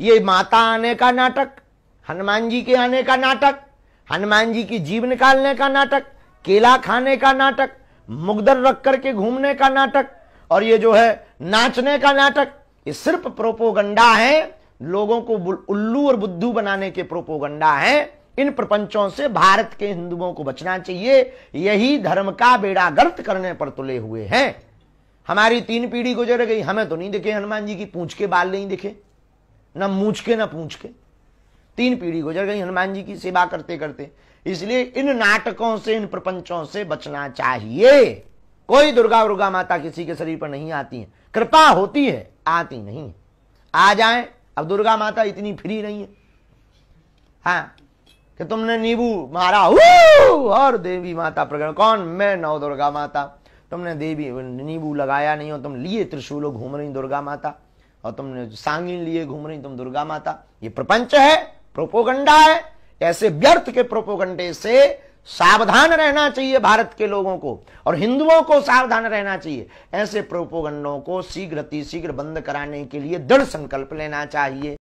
ये माता आने का नाटक हनुमान जी के आने का नाटक हनुमान जी की जीव निकालने का नाटक केला खाने का नाटक मुगदर रख करके घूमने का नाटक और ये जो है नाचने का नाटक ये सिर्फ प्रोपोगंडा है लोगों को उल्लू और बुद्धू बनाने के प्रोपोगंडा है इन प्रपंचों से भारत के हिंदुओं को बचना चाहिए यही धर्म का बेड़ा गर्त करने पर तुले हुए हैं हमारी तीन पीढ़ी गुजर गई हमें तो नहीं देखे हनुमान जी की पूछ के बाल नहीं दिखे ना मूछ के ना पूछ के तीन पीढ़ी गुजर गई हनुमान जी की सेवा करते करते इसलिए इन नाटकों से इन प्रपंचों से बचना चाहिए कोई दुर्गा दुर्गा माता किसी के शरीर पर नहीं आती है कृपा होती है आती नहीं आ जाए अब दुर्गा माता इतनी फ्री नहीं है हाँ कि तुमने नींबू मारा और देवी माता प्रकट कौन मैं नौ दुर्गा माता तुमने देवी नींबू लगाया नहीं हो तुम लिए त्रिशूलो घूम रही दुर्गा माता और तुम सांगीन लिए घूम रही तुम दुर्गा माता ये प्रपंच है प्रोपोगंडा है ऐसे व्यर्थ के प्रोपोगंडे से सावधान रहना चाहिए भारत के लोगों को और हिंदुओं को सावधान रहना चाहिए ऐसे प्रोपोगंडों को शीघ्र शीघ्र बंद कराने के लिए दृढ़ संकल्प लेना चाहिए